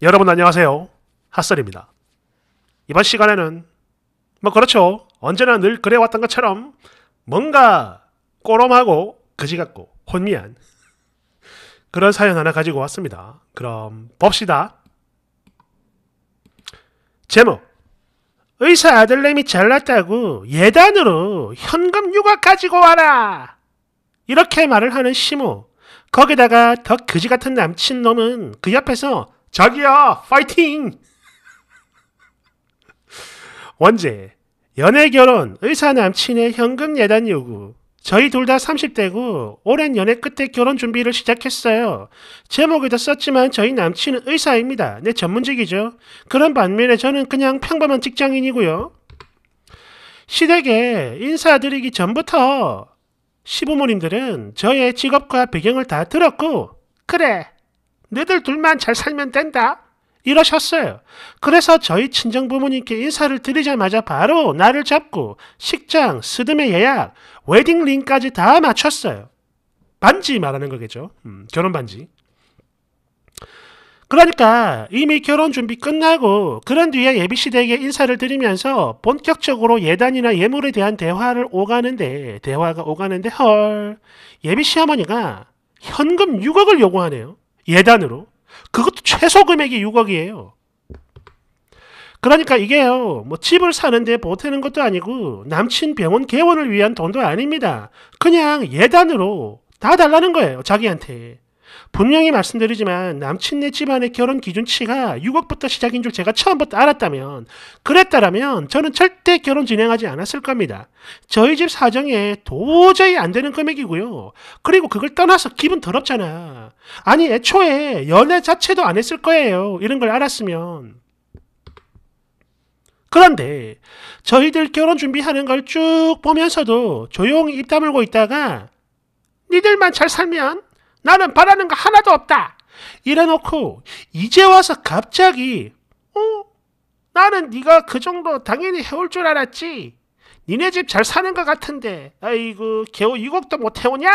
여러분 안녕하세요. 핫설입니다. 이번 시간에는 뭐 그렇죠. 언제나 늘 그래왔던 것처럼 뭔가 꼬롬하고 그지같고 혼미한 그런 사연 하나 가지고 왔습니다. 그럼 봅시다. 제목 의사 아들내미 잘났다고 예단으로 현금 육아 가지고 와라! 이렇게 말을 하는 시모. 거기다가 더 그지 같은 남친 놈은 그 옆에서 자기야, 파이팅! 원제, 연애 결혼, 의사 남친의 현금 예단 요구. 저희 둘 다 30대고 오랜 연애 끝에 결혼 준비를 시작했어요. 제목에도 썼지만 저희 남친은 의사입니다. 내 네, 전문직이죠. 그런 반면에 저는 그냥 평범한 직장인이고요. 시댁에 인사드리기 전부터 시부모님들은 저의 직업과 배경을 다 들었고 그래 너희들 둘만 잘 살면 된다. 이러셨어요. 그래서 저희 친정 부모님께 인사를 드리자마자 바로 나를 잡고 식장, 스드메 예약, 웨딩링까지 다 맞췄어요. 반지 말하는 거겠죠. 음, 결혼 반지. 그러니까 이미 결혼 준비 끝나고 그런 뒤에 예비시댁에 인사를 드리면서 본격적으로 예단이나 예물에 대한 대화를 오가는데 대화가 오가는데 헐 예비 시어머니가 현금 6억을 요구하네요. 예단으로. 그것도 최소 금액이 6억이에요. 그러니까 이게요, 뭐 집을 사는데 보태는 것도 아니고 남친 병원 개원을 위한 돈도 아닙니다. 그냥 예단으로 다 달라는 거예요, 자기한테. 분명히 말씀드리지만 남친네 집안의 결혼 기준치가 6억부터 시작인 줄 제가 처음부터 알았다면 그랬다라면 저는 절대 결혼 진행하지 않았을 겁니다. 저희 집 사정에 도저히 안 되는 금액이고요. 그리고 그걸 떠나서 기분 더럽잖아. 아니 애초에 연애 자체도 안 했을 거예요. 이런 걸 알았으면 그런데 저희들 결혼 준비하는 걸 쭉 보면서도 조용히 입 다물고 있다가 니들만 잘 살면 나는 바라는 거 하나도 없다. 이래놓고 이제 와서 갑자기 어? 나는 네가 그 정도 당연히 해올 줄 알았지. 니네 집 잘 사는 것 같은데 아이고 겨우 이곡도 못 해오냐?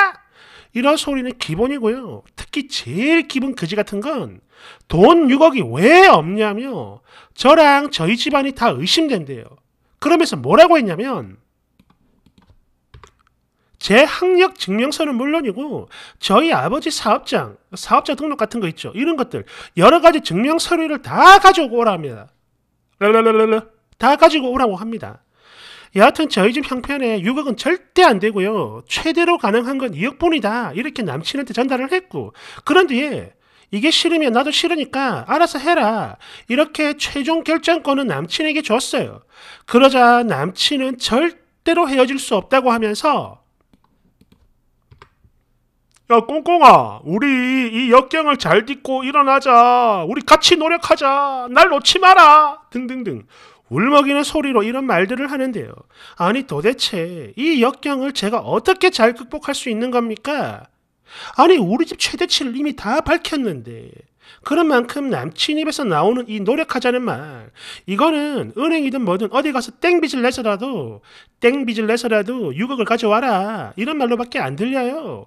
이런 소리는 기본이고요. 특히 제일 기분 그지 같은 건 돈 6억이 왜 없냐며 저랑 저희 집안이 다 의심된대요. 그러면서 뭐라고 했냐면 제 학력 증명서는 물론이고 저희 아버지 사업장, 사업자 등록 같은 거 있죠. 이런 것들 여러 가지 증명 서류를 다 가지고 오라합니다 랄랄랄랄라 다 가지고 오라고 합니다. 여하튼 저희 집 형편에 6억은 절대 안 되고요. 최대로 가능한 건 2억뿐이다. 이렇게 남친한테 전달을 했고 그런 뒤에 이게 싫으면 나도 싫으니까 알아서 해라. 이렇게 최종 결정권은 남친에게 줬어요. 그러자 남친은 절대로 헤어질 수 없다고 하면서 야, 꽁꽁아, 우리 이 역경을 잘 딛고 일어나자. 우리 같이 노력하자. 날 놓지 마라. 등등등. 울먹이는 소리로 이런 말들을 하는데요. 아니, 도대체 이 역경을 제가 어떻게 잘 극복할 수 있는 겁니까? 아니, 우리 집 최대치를 이미 다 밝혔는데. 그런 만큼 남친 입에서 나오는 이 노력하자는 말, 이거는 은행이든 뭐든 어디 가서 땡빚을 내서라도, 땡빚을 내서라도 6억을 가져와라. 이런 말로밖에 안 들려요.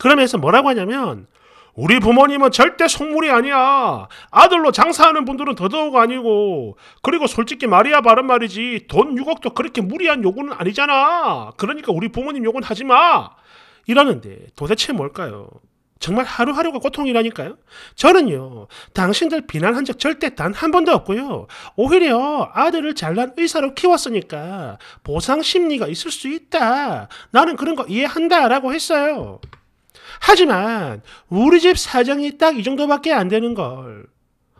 그러면서 뭐라고 하냐면 우리 부모님은 절대 속물이 아니야. 아들로 장사하는 분들은 더더욱 아니고. 그리고 솔직히 말이야, 바른 말이지. 돈 6억도 그렇게 무리한 요구는 아니잖아. 그러니까 우리 부모님 요구는 하지 마. 이러는데 도대체 뭘까요? 정말 하루하루가 고통이라니까요. 저는요, 당신들 비난한 적 절대 단 한 번도 없고요. 오히려 아들을 잘난 의사로 키웠으니까 보상 심리가 있을 수 있다. 나는 그런 거 이해한다. 라고 했어요. 하지만 우리 집 사정이 딱 이 정도밖에 안 되는 걸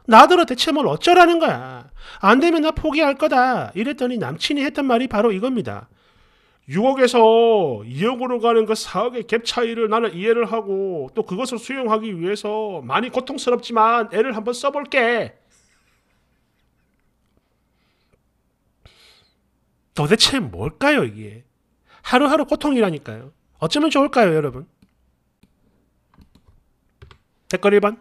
나더러 대체 뭘 어쩌라는 거야. 안 되면 나 포기할 거다. 이랬더니 남친이 했던 말이 바로 이겁니다. 6억에서 2억으로 가는 그 4억의 갭 차이를 나는 이해를 하고 또 그것을 수용하기 위해서 많이 고통스럽지만 애를 한번 써볼게. 도대체 뭘까요, 이게? 하루하루 고통이라니까요. 어쩌면 좋을까요, 여러분? 댓글 1번.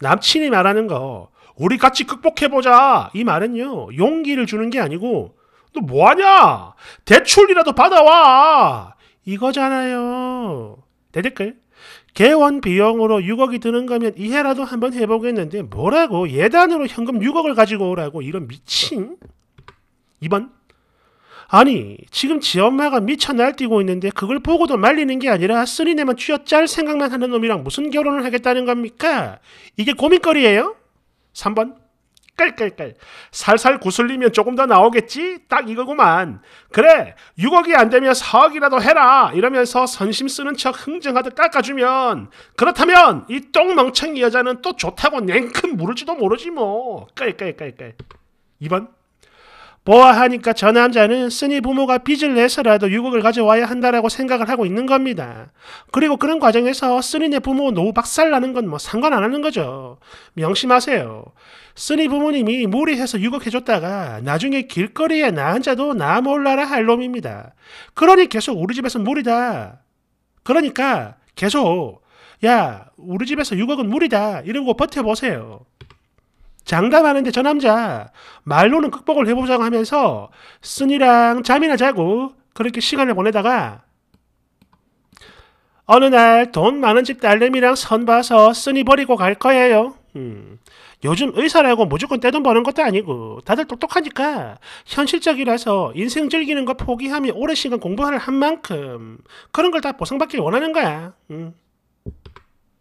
남친이 말하는 거, 우리 같이 극복해보자. 이 말은요, 용기를 주는 게 아니고, 너 뭐하냐? 대출이라도 받아와! 이거잖아요. 대댓글. 개원 비용으로 6억이 드는 거면 이해라도 한번 해보겠는데 뭐라고 예단으로 현금 6억을 가지고 오라고 이런 미친 2번 아니 지금 지 엄마가 미쳐 날뛰고 있는데 그걸 보고도 말리는 게 아니라 쓰리네만 쥐어짤 생각만 하는 놈이랑 무슨 결혼을 하겠다는 겁니까? 이게 고민거리예요? 3번 깔깔깔 살살 구슬리면 조금 더 나오겠지? 딱 이거구만 그래 6억이 안 되면 4억이라도 해라 이러면서 선심 쓰는 척 흥정하듯 깎아주면 그렇다면 이 똥멍청이 여자는 또 좋다고 냉큼 물을지도 모르지 뭐 깔깔깔깔 2번 보아하니까 저 남자는 쓰니 부모가 빚을 내서라도 유곡을 가져와야 한다라고 생각을 하고 있는 겁니다. 그리고 그런 과정에서 쓰니네 부모 노후 박살나는 건 뭐 상관 안 하는 거죠. 명심하세요. 쓰니 부모님이 무리해서 유곡해줬다가 나중에 길거리에 나 앉아도 나 몰라라 할 놈입니다. 그러니 계속 우리 집에서 무리다. 그러니까 계속 야 우리 집에서 유곡은 무리다 이러고 버텨보세요. 장담하는데 저 남자 말로는 극복을 해보자고 하면서 순이랑 잠이나 자고 그렇게 시간을 보내다가 어느 날 돈 많은 집 딸내미랑 선 봐서 쓰니 버리고 갈 거예요. 음. 요즘 의사라고 무조건 떼돈 버는 것도 아니고 다들 똑똑하니까 현실적이라서 인생 즐기는 거 포기하며 오랜 시간 공부를 한 만큼 그런 걸 다 보상받길 원하는 거야. 음.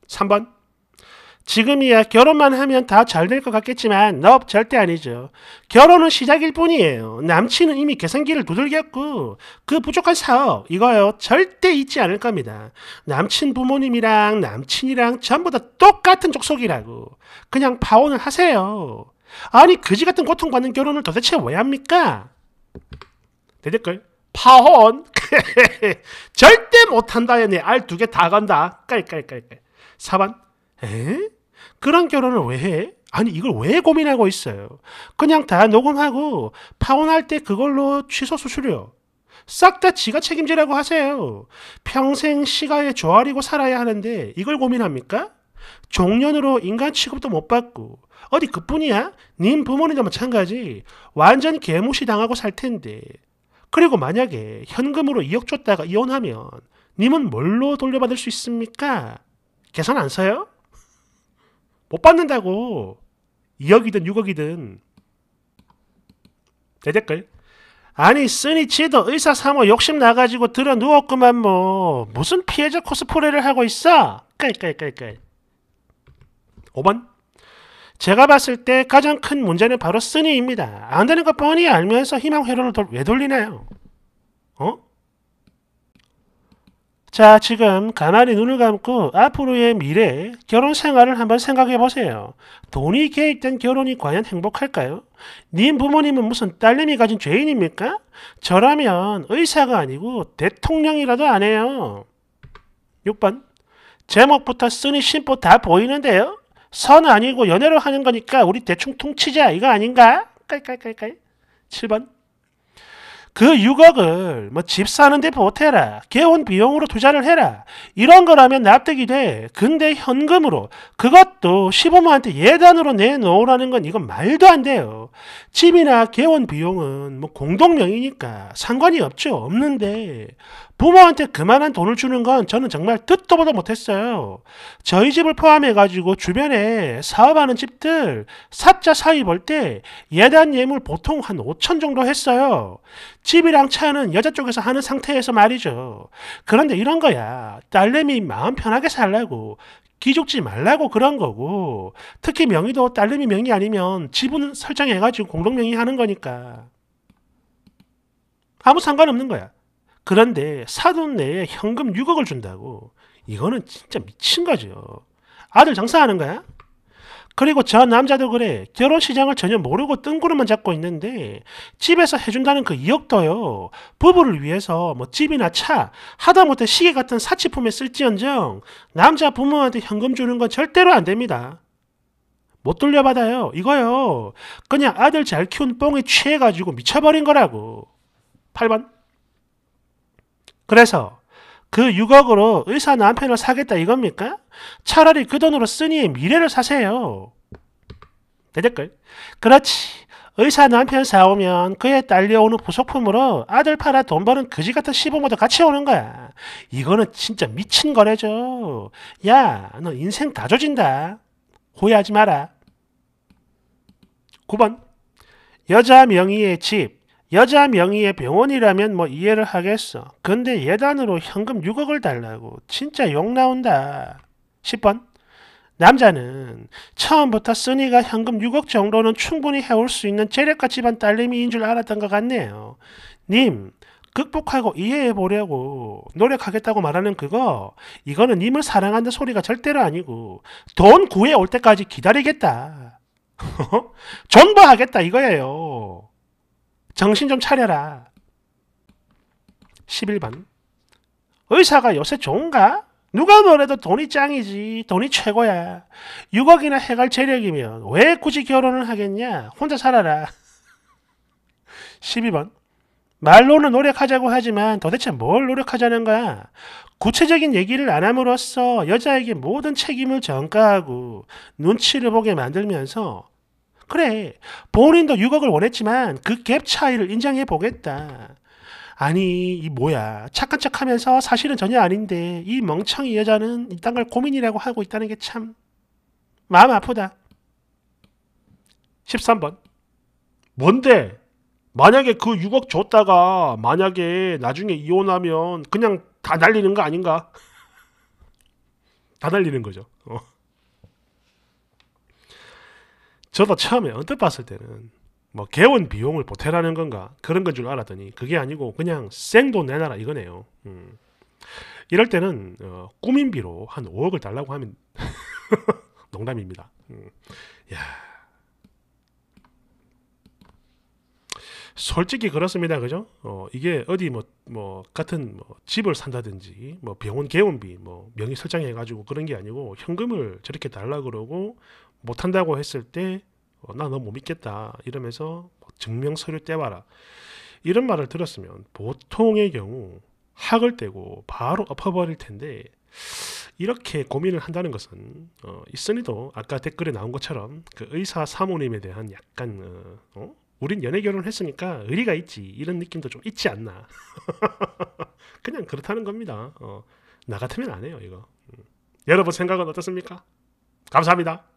3번 지금이야 결혼만 하면 다 잘 될 것 같겠지만 너 nope, 절대 아니죠. 결혼은 시작일 뿐이에요. 남친은 이미 계산기를 두들겼고 그 부족한 사업 이거요 절대 잊지 않을 겁니다. 남친 부모님이랑 남친이랑 전부 다 똑같은 족속이라고 그냥 파혼을 하세요. 아니 그지 같은 고통받는 결혼을 도대체 왜 합니까? 대댓글 파혼 절대 못한다 얘네 알 두 개 다 간다 깔깔깔깔 4번 에? 그런 결혼을 왜 해? 아니 이걸 왜 고민하고 있어요? 그냥 다 녹음하고 파혼할 때 그걸로 취소 수수료 싹 다 지가 책임지라고 하세요. 평생 시가에 조아리고 살아야 하는데 이걸 고민합니까? 종년으로 인간 취급도 못 받고 어디 그뿐이야? 님 부모님도 마찬가지 완전 개무시 당하고 살 텐데 그리고 만약에 현금으로 2억 줬다가 이혼하면 님은 뭘로 돌려받을 수 있습니까? 계산 안서요 못 받는다고 2억이든 6억이든 대댓글 아니 쓰니치도 의사삼호 욕심나가지고 들어 누웠구만 뭐 무슨 피해자 코스프레를 하고 있어 깔깔깔깔 5번 제가 봤을 때 가장 큰 문제는 바로 쓰니입니다. 안 되는 것 뻔히 알면서 희망 회로를 왜 돌리나요? 어? 자, 지금 가만히 눈을 감고 앞으로의 미래, 결혼 생활을 한번 생각해 보세요. 돈이 개입된 결혼이 과연 행복할까요? 님 부모님은 무슨 딸님이 가진 죄인입니까? 저라면 의사가 아니고 대통령이라도 안 해요. 6번. 제목부터 쓰니 심보 다 보이는데요? 선 아니고 연애로 하는 거니까 우리 대충 통치자 이거 아닌가? 깔깔깔깔. 7번. 그 6억을 뭐 집 사는데 보태라, 개원 비용으로 투자를 해라 이런 거라면 납득이 돼. 근데 현금으로 그것도 시부모한테 예단으로 내놓으라는 건 이건 말도 안 돼요. 집이나 개원 비용은 뭐공동명의니까 상관이 없죠. 없는데 부모한테 그만한 돈을 주는 건 저는 정말 듣도 보도 못했어요. 저희 집을 포함해가지고 주변에 사업하는 집들 사자 사이 볼때 예단 예물 보통 한 5천 정도 했어요. 집이랑 차는 여자 쪽에서 하는 상태에서 말이죠. 그런데 이런 거야. 딸내미 마음 편하게 살라고. 기죽지 말라고 그런 거고 특히 명의도 딸내미 명의 아니면 지분 설정해가지고 공동명의 하는 거니까 아무 상관없는 거야. 그런데 사돈 내에 현금 6억을 준다고 이거는 진짜 미친 거죠. 아들 장사하는 거야? 그리고 저 남자도 그래. 결혼 시장을 전혀 모르고 뜬구름만 잡고 있는데 집에서 해준다는 그 2억도요. 부부를 위해서 뭐 집이나 차, 하다못해 시계 같은 사치품에 쓸지언정 남자 부모한테 현금 주는 건 절대로 안 됩니다. 못 돌려받아요. 이거요. 그냥 아들 잘 키운 뽕에 취해가지고 미쳐버린 거라고. 8번. 그래서 그 6억으로 의사 남편을 사겠다 이겁니까? 차라리 그 돈으로 쓰니 미래를 사세요. 되댓글. 그렇지. 의사 남편 사오면 그에 딸려오는 부속품으로 아들 팔아 돈 버는 그지 같은 시부모도 같이 오는 거야. 이거는 진짜 미친 거래죠. 야, 너 인생 다 조진다. 후회하지 마라. 9번. 여자 명의의 집. 여자 명의의 병원이라면 뭐 이해를 하겠어. 근데 예단으로 현금 6억을 달라고. 진짜 욕 나온다. 10번. 남자는 처음부터 쓰니가 현금 6억 정도는 충분히 해올 수 있는 재력가 집안 딸내미인 줄 알았던 것 같네요. 님, 극복하고 이해해 보려고 노력하겠다고 말하는 그거, 이거는 님을 사랑한다 소리가 절대로 아니고, 돈 구해 올 때까지 기다리겠다. 존버하겠다 이거예요. 정신 좀 차려라. 11번. 의사가 요새 좋은가? 누가 뭐래도 돈이 짱이지. 돈이 최고야. 6억이나 해갈 재력이면 왜 굳이 결혼을 하겠냐? 혼자 살아라. 12번. 말로는 노력하자고 하지만 도대체 뭘 노력하자는 거야? 구체적인 얘기를 안 함으로써 여자에게 모든 책임을 전가하고 눈치를 보게 만들면서 그래, 본인도 6억을 원했지만 그 갭 차이를 인정해 보겠다. 아니, 이 뭐야. 착한 척 하면서 사실은 전혀 아닌데, 이 멍청이 여자는 이딴 걸 고민이라고 하고 있다는 게 참, 마음 아프다. 13번. 뭔데? 만약에 그 6억 줬다가, 만약에 나중에 이혼하면 그냥 다 날리는 거 아닌가? 다 날리는 거죠. 어. 저도 처음에 언뜻 봤을 때는 뭐 개원 비용을 보태라는 건가 그런 건 줄 알았더니 그게 아니고 그냥 생도 내놔라 이거네요. 음. 이럴 때는 어, 꾸민비로 한 5억을 달라고 하면 농담입니다. 음. 야. 솔직히 그렇습니다. 그죠? 어, 이게 어디 뭐, 뭐, 같은 뭐 집을 산다든지, 뭐, 병원 개원비, 뭐, 명의 설정해가지고 그런 게 아니고, 현금을 저렇게 달라 그러고, 못한다고 했을 때 어, 나너 못 믿겠다 이러면서 증명 서류 떼와라 이런 말을 들었으면 보통의 경우 학을 떼고 바로 엎어버릴 텐데 이렇게 고민을 한다는 것은 어, 있으니도 아까 댓글에 나온 것처럼 그 의사 사모님에 대한 약간 어, 어? 우린 연애 결혼했으니까 을 의리가 있지 이런 느낌도 좀 있지 않나 그냥 그렇다는 겁니다 어, 나 같으면 안 해요 이거 음. 여러분 생각은 어떻습니까? 감사합니다